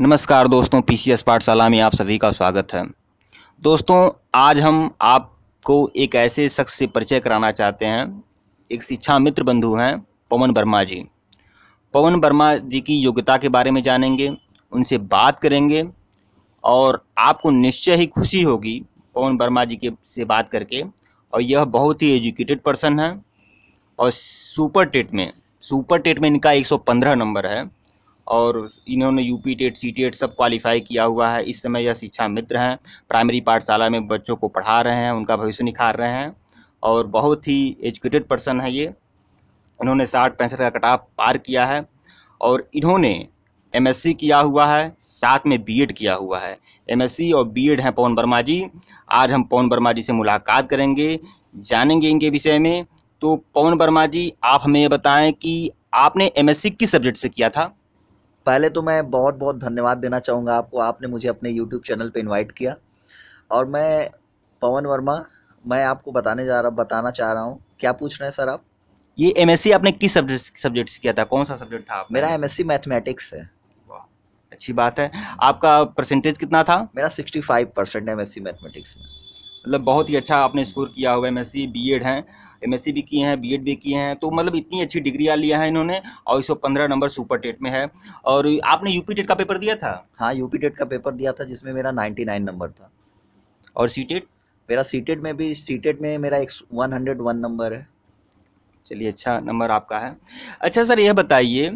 नमस्कार दोस्तों P C S पाठशाला में आप सभी का स्वागत है दोस्तों आज हम आपको एक ऐसे शख्स से परिचय कराना चाहते हैं एक शिक्षा मित्र बंधु हैं पवन वर्मा जी पवन वर्मा जी की योग्यता के बारे में जानेंगे उनसे बात करेंगे और आपको निश्चय ही खुशी होगी पवन वर्मा जी के से बात करके और यह बहुत ही एजुकेटेड पर्सन है और सुपर टेट में सुपर टेट में इनका 115 नंबर है और इन्होंने U P TET C TET सब क्वालिफाई किया हुआ है इस समय यह शिक्षा मित्र हैं प्राइमरी पाठशाला में बच्चों को पढ़ा रहे हैं उनका भविष्य निखार रहे हैं और बहुत ही एजुकेटेड पर्सन है ये इन्होंने साठ पैंसठ का कटाप पार किया है और इन्होंने एमएससी किया हुआ है साथ में बीएड किया हुआ है एमएससी और बीएड हैं पवन वर्मा जी आज हम पवन वर्मा जी से मुलाकात करेंगे जानेंगे इनके विषय में तो पवन वर्मा जी आप हमें ये बताएं कि आपने एमएससी किस सब्जेक्ट से किया था पहले तो मैं बहुत बहुत धन्यवाद देना चाहूँगा आपको आपने मुझे अपने यूट्यूब चैनल पर इन्वाइट किया और मैं पवन वर्मा मैं आपको बताने जा रहा बताना चाह रहा हूँ क्या पूछ रहे हैं सर आप ये एम आपने किस सब्जेक्ट सब्जेक्ट्स किया था कौन सा सब्जेक्ट था आपने? मेरा एमएससी मैथमेटिक्स है अच्छी बात है आपका परसेंटेज कितना था मेरा sixty five percent M mathematics में मतलब बहुत ही अच्छा आपने स्कोर किया हुआ है M S C B Ed हैं एम भी किए हैं बीएड भी किए हैं तो मतलब इतनी अच्छी डिग्रियाँ लिया है इन्होंने और इस पंद्रह नंबर सुपर टेट में है और आपने यूपी टेट का पेपर दिया था हाँ यूपी टेट का पेपर दिया था जिसमें मेरा नाइन्टी नाइन नंबर था और सी टेट मेरा सी टेट में भी सी टेट में मेरा एक वन हंड्रेड वन नंबर है चलिए अच्छा नंबर आपका है अच्छा सर यह बताइए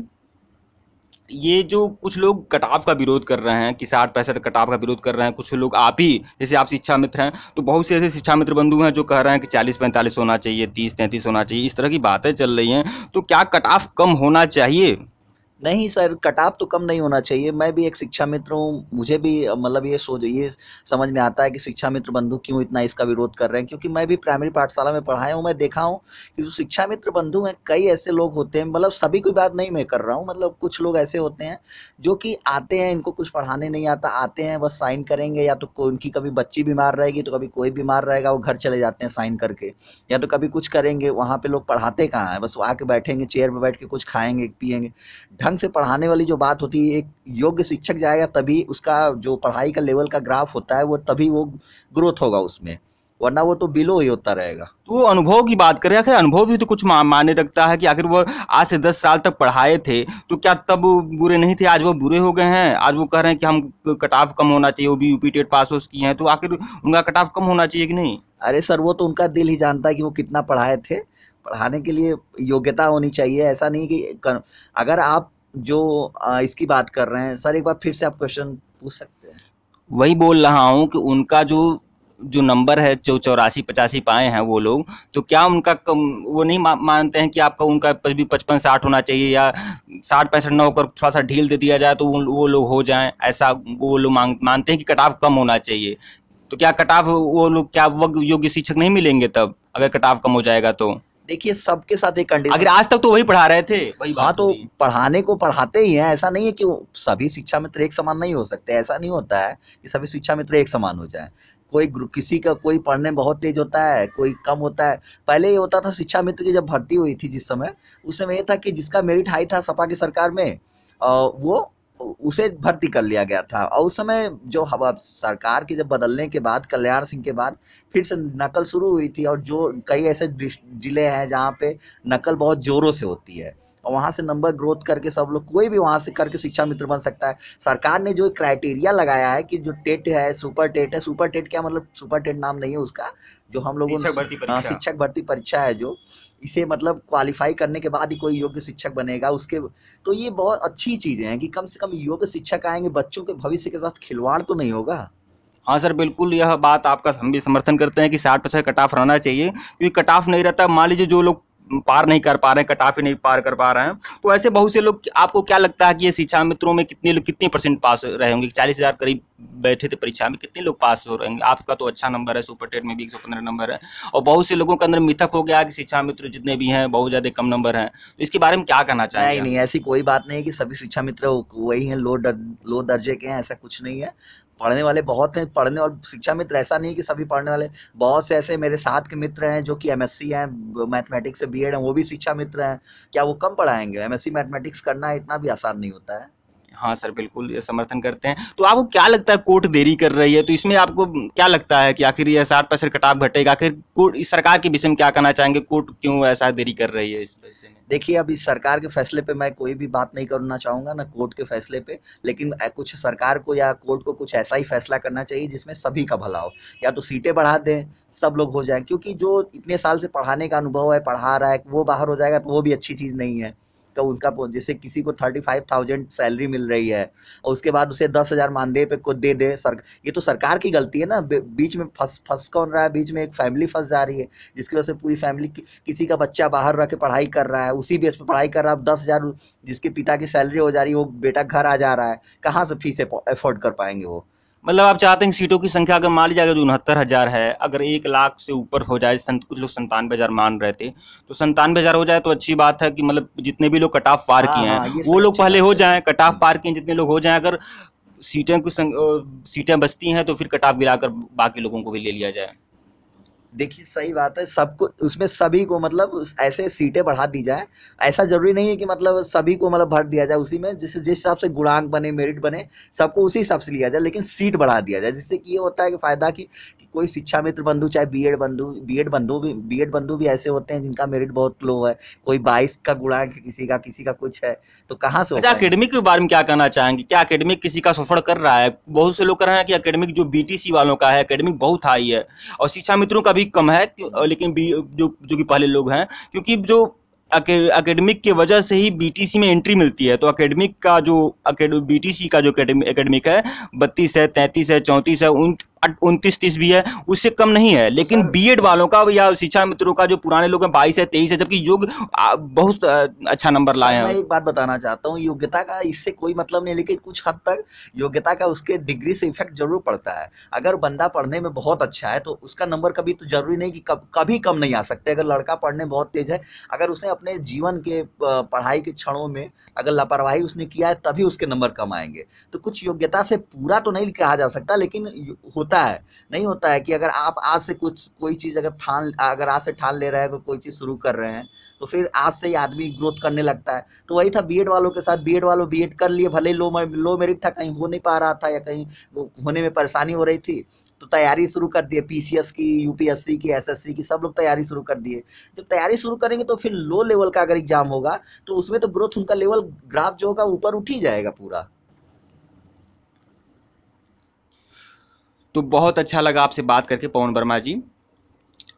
ये जो कुछ लोग कटाव का विरोध कर रहे हैं कि साठ पैंसठ कटाव का विरोध कर रहे हैं कुछ लोग आप ही जैसे आप शिक्षा मित्र हैं तो बहुत से ऐसे शिक्षा मित्र बंधु हैं जो कह रहे हैं कि चालीस पैंतालीस होना चाहिए तीस तैंतीस होना चाहिए इस तरह की बातें चल रही हैं तो क्या कटाव कम होना चाहिए नहीं सर कटाव तो कम नहीं होना चाहिए मैं भी एक शिक्षा मित्र हूँ मुझे भी मतलब ये सोच ये समझ में आता है कि शिक्षा मित्र बंधु क्यों इतना इसका विरोध कर रहे हैं क्योंकि मैं भी प्राइमरी पाठशाला में पढ़ाया हूँ मैं देखा हूँ कि जो शिक्षा मित्र बंधु हैं कई ऐसे लोग होते हैं मतलब सभी कोई बात नहीं मैं कर रहा हूँ मतलब कुछ लोग ऐसे होते हैं जो कि आते हैं इनको कुछ पढ़ाने नहीं आता आते हैं बस साइन करेंगे या तो उनकी कभी बच्ची बीमार रहेगी तो कभी कोई बीमार रहेगा वो घर चले जाते हैं साइन करके या तो कभी कुछ करेंगे वहाँ पर लोग पढ़ाते कहाँ हैं बस आके बैठेंगे चेयर पर बैठ के कुछ खाएँगे पियेंगे ढंग से पढ़ाने वाली जो बात होती है एक योग्य शिक्षक जाएगा तभी उसका जो पढ़ाई का लेवल का ग्राफ होता है वो तभी वो ग्रोथ होगा उसमें वरना वो तो बिलो ही होता रहेगा तो वो अनुभव की बात करें आखिर अनुभव भी तो कुछ मा, माने रखता है कि आखिर वो आज से दस साल तक पढ़ाए थे तो क्या तब बुरे नहीं थे आज वो बुरे हो गए हैं आज वो कह रहे हैं कि हम कट ऑफ कम होना चाहिए वो भी यूपी टेट पास उस किए हैं तो आखिर उनका कट ऑफ कम होना चाहिए कि नहीं अरे सर वो तो उनका दिल ही जानता है कि वो कितना पढ़ाए थे पढ़ाने के लिए योग्यता होनी चाहिए ऐसा नहीं कि अगर आप जो इसकी बात कर रहे हैं सर एक बार फिर से आप क्वेश्चन पूछ सकते हैं वही बोल रहा हूँ कि उनका जो जो नंबर है जो चौरासी पचासी पाए हैं वो लोग तो क्या उनका कम, वो नहीं मानते हैं कि आपका उनका भी पचपन साठ होना चाहिए या साठ पैंसठ न होकर थोड़ा सा ढील दे दिया जाए तो वो लोग हो जाए ऐसा वो लोग मांग मानते हैं कि कटाव कम होना चाहिए तो क्या कटाव वो लोग क्या वो योग्य शिक्षक नहीं मिलेंगे तब अगर कटाव कम हो जाएगा तो देखिए सबके साथ एक कंडीशन अगर आज तक तो वही पढ़ा रहे थे वही हाँ तो पढ़ाने को पढ़ाते ही हैं ऐसा नहीं है कि सभी शिक्षा मित्र एक समान नहीं हो सकते ऐसा नहीं होता है कि सभी शिक्षा मित्र एक समान हो जाए कोई किसी का कोई पढ़ने में बहुत तेज होता है कोई कम होता है पहले ये होता था शिक्षा मित्र की जब भर्ती हुई थी जिस समय उस समय ये था कि जिसका मेरिट हाई था सपा की सरकार में वो उसे भर्ती कर लिया गया था और उस समय जो हवा सरकार की जब बदलने के बाद कल्याण सिंह के बाद फिर से नकल शुरू हुई थी और जो कई ऐसे जिले हैं जहाँ पे नकल बहुत ज़ोरों से होती है और वहाँ से नंबर ग्रोथ करके सब लोग कोई भी वहाँ से करके शिक्षा मित्र बन सकता है सरकार ने जो क्राइटेरिया लगाया है कि जो टेट है सुपर टेट है सुपर टेट क्या मतलब सुपर टेट नाम नहीं है उसका जो हम लोगों ने शिक्षक भर्ती हाँ, परीक्षा है जो इसे मतलब क्वालिफाई करने के बाद ही कोई योग्य शिक्षक बनेगा उसके तो ये बहुत अच्छी चीज़ें हैं कि कम से कम योग्य शिक्षक आएंगे बच्चों के भविष्य के साथ खिलवाड़ तो नहीं होगा हाँ सर बिल्कुल यह बात आपका हम भी समर्थन करते हैं कि साठ परसेंट कट ऑफ रहना चाहिए क्योंकि कट ऑफ नहीं रहता मान लीजिए जो लोग पार नहीं कर पा रहे हैं कटाफ ही नहीं पार कर पा रहे हैं तो ऐसे बहुत से लोग आपको क्या लगता है कि ये शिक्षा मित्रों में कितने लोग कितने परसेंट पास रहे होंगे चालीस हज़ार करीब बैठे थे परीक्षा में कितने लोग पास हो रहे हैं आपका तो अच्छा नंबर है सुपर टेट में भी एक सौ पंद्रह नंबर है और बहुत से लोगों के अंदर मिथक हो गया कि शिक्षा मित्र जितने भी हैं बहुत ज़्यादा कम नंबर हैं तो इसके बारे में क्या कहना चाहिए नहीं नहीं ऐसी कोई बात नहीं कि सभी शिक्षा मित्र वही हैं लो लो दर्जे के हैं ऐसा कुछ नहीं है पढ़ने वाले बहुत हैं पढ़ने और शिक्षा मित्र तो ऐसा नहीं कि सभी पढ़ने वाले बहुत से ऐसे मेरे साथ के मित्र हैं जो कि एम एस सी हैं मैथमेटिक्स से बी एड हैं वो भी शिक्षा मित्र हैं क्या वो कम पढ़ाएंगे एम एस सी मैथमेटिक्स करना इतना भी आसान नहीं होता है हाँ सर बिल्कुल ये समर्थन करते हैं तो आपको क्या लगता है कोर्ट देरी कर रही है तो इसमें आपको क्या लगता है कि आखिर ये साठ परसेंट कटाव घटेगा आखिर कोर्ट इस सरकार के विषय में क्या कहना चाहेंगे कोर्ट क्यों ऐसा देरी कर रही है इस विषय में देखिए अब इस सरकार के फैसले पे मैं कोई भी बात नहीं करना चाहूंगा ना कोर्ट के फैसले पे लेकिन कुछ सरकार को या कोर्ट को कुछ ऐसा ही फैसला करना चाहिए जिसमें सभी का भला हो या तो सीटें बढ़ा दें सब लोग हो जाएं क्योंकि जो इतने साल से पढ़ाने का अनुभव है पढ़ा रहा है वो बाहर हो जाएगा तो वो भी अच्छी चीज़ नहीं है का उनका जैसे किसी को थर्टी फाइव थाउजेंड सैलरी मिल रही है और उसके बाद उसे दस हज़ार मानदेय पे को दे दे सर ये तो सरकार की गलती है ना बीच में फंस फंस कौन रहा है बीच में एक फैमिली फंस जा रही है जिसकी वजह से पूरी फैमिली कि, किसी का बच्चा बाहर रह के पढ़ाई कर रहा है उसी बेस पर पढ़ाई कर रहा है अब दस हज़ार जिसके पिता की सैलरी हो जा रही है वो बेटा घर आ जा रहा है कहाँ से फीस एफोर्ड कर पाएंगे वो मतलब आप चाहते हैं सीटों की संख्या अगर मान ली जाएगा जो उनहत्तर हज़ार है अगर एक लाख से ऊपर हो जाए संत कुछ लोग संतानवे हज़ार मान रहे थे तो संतानवे हज़ार हो जाए तो अच्छी बात है कि मतलब जितने भी लोग कट ऑफ पार हाँ, किए हैं हाँ, वो लोग पहले हो जाएं कट ऑफ पार किए जितने लोग हो जाएं अगर सीटें कुछ सीटें बचती हैं तो फिर कट ऑफ गिराकर बाकी लोगों को भी ले लिया जाए देखिए सही बात है सबको उसमें सभी को मतलब ऐसे सीटें बढ़ा दी जाए ऐसा ज़रूरी नहीं है कि मतलब सभी को मतलब भर दिया जाए उसी में जिससे जिस हिसाब से गुणांक बने मेरिट बने सबको उसी हिसाब से लिया जाए लेकिन सीट बढ़ा दिया जाए जिससे कि ये होता है कि फ़ायदा कि, कि कोई शिक्षा मित्र बंधु चाहे बी एड बंधु बी एड बंधु भी बी एड बंधु भी ऐसे होते हैं जिनका मेरिट बहुत लो है कोई बाईस का गुणांक है किसी का किसी का कुछ है तो कहाँ से अच्छा अकेडमिक के बारे में क्या कहना चाहेंगे क्या अकेडमिक किसी का सफर कर रहा है बहुत से लोग कह रहे हैं कि अकेडमिक जो बी वालों का है अकेडमिक बहुत हाई है और शिक्षा मित्रों का अभी कम है लेकिन जो जो कि पहले लोग हैं क्योंकि जो अकेडमिक के वजह से ही बीटीसी में एंट्री मिलती है तो अकेडमिक का जो बीटीसी का जो अकेडमिक है बत्तीस है तैंतीस है चौंतीस है उन उनतीस तीस भी है उससे कम नहीं है लेकिन बीएड वालों का या शिक्षा मित्रों का जो पुराने लोग हैं बाईस है तेईस है जबकि योग बहुत अच्छा नंबर लाए हैं मैं एक बात बताना चाहता हूँ योग्यता का इससे कोई मतलब नहीं लेकिन कुछ हद तक योग्यता का उसके डिग्री से इफेक्ट जरूर पड़ता है अगर बंदा पढ़ने में बहुत अच्छा है तो उसका नंबर कभी तो जरूरी नहीं कि कभी कम नहीं आ सकते अगर लड़का पढ़ने बहुत तेज है अगर उसने अपने जीवन के पढ़ाई के क्षणों में अगर लापरवाही उसने किया है तभी उसके नंबर कम आएंगे तो कुछ योग्यता से पूरा तो नहीं कहा जा सकता लेकिन होता है नहीं होता है कि अगर आप आज से कुछ कोई चीज़ अगर ठान अगर आज से ठान ले रहे हैं अगर कोई चीज़ शुरू कर रहे हैं तो फिर आज से ही आदमी ग्रोथ करने लगता है तो वही था बीएड वालों के साथ बीएड वालों बीएड कर लिए भले लो लो मेरिट था कहीं हो नहीं पा रहा था या कहीं होने में परेशानी हो रही थी तो तैयारी शुरू कर दिए पीसीएस की यूपीएससी की एसएससी की सब लोग तैयारी शुरू कर दिए जब तैयारी शुरू करेंगे तो फिर लो लेवल का अगर एग्जाम होगा तो उसमें तो ग्रोथ उनका लेवल ग्राफ जो होगा ऊपर उठ ही जाएगा पूरा तो बहुत अच्छा लगा आपसे बात करके पवन वर्मा जी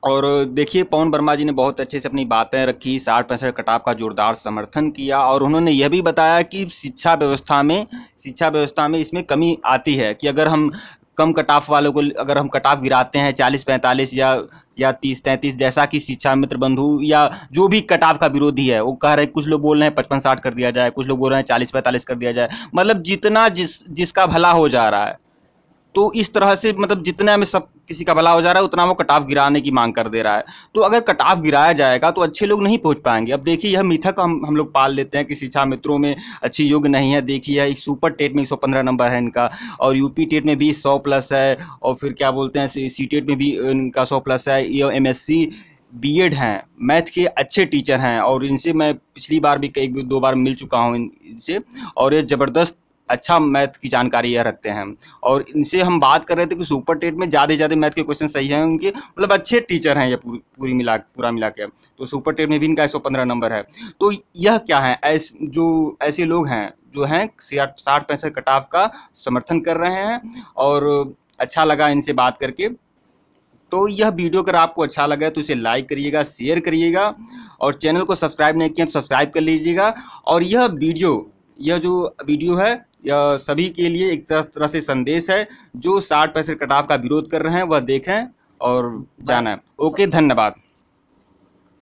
और देखिए पवन वर्मा जी ने बहुत अच्छे से अपनी बातें रखी साठ पैंसठ कटाव का जोरदार समर्थन किया और उन्होंने यह भी बताया कि शिक्षा व्यवस्था में शिक्षा व्यवस्था में इसमें कमी आती है कि अगर हम कम कटाफ वालों को अगर हम कटाफ गिराते हैं चालीस पैंतालीस या या तीस तैंतीस जैसा कि शिक्षा मित्र बंधु या जो भी कटाव का विरोधी है वो कह रहे हैं कुछ लोग बोल रहे हैं पचपन साठ कर दिया जाए कुछ लोग बोल रहे हैं चालीस पैंतालीस कर दिया जाए मतलब जितना जिस जिसका भला हो जा रहा है तो इस तरह से मतलब जितना में सब किसी का भला हो जा रहा है उतना वो कटाव गिराने की मांग कर दे रहा है तो अगर कटाव गिराया जाएगा तो अच्छे लोग नहीं पहुंच पाएंगे अब देखिए यह मिथक हम हम लोग पाल लेते हैं कि शिक्षा मित्रों में अच्छी योग्य नहीं है देखिए सुपर टेट में एक नंबर है इनका और यूपी टेट में भी सौ प्लस है और फिर क्या बोलते हैं सी टेट में भी इनका सौ प्लस है ये एम बीएड हैं मैथ के अच्छे टीचर हैं और इनसे मैं पिछली बार भी कई दो बार मिल चुका हूँ इनसे और ये ज़बरदस्त अच्छा मैथ की जानकारी यह रखते हैं और इनसे हम बात कर रहे थे कि सुपर टेट में ज़्यादा ज़्यादा मैथ के क्वेश्चन सही हैं उनके मतलब अच्छे टीचर हैं ये पूरी पूरी मिला पूरा मिला के तो सुपर टेट में भी इनका एक नंबर है तो यह क्या है ऐस, जो ऐसे लोग हैं जो हैं साठ पैंसठ कटाव का समर्थन कर रहे हैं और अच्छा लगा इनसे बात करके तो यह वीडियो अगर आपको अच्छा लगा तो इसे लाइक करिएगा शेयर करिएगा और चैनल को सब्सक्राइब नहीं किया तो सब्सक्राइब कर लीजिएगा और यह वीडियो यह जो वीडियो है सभी के लिए एक तरह से संदेश है जो साठ पैसे कटाव का विरोध कर रहे हैं वह देखें और जाना ओके धन्यवाद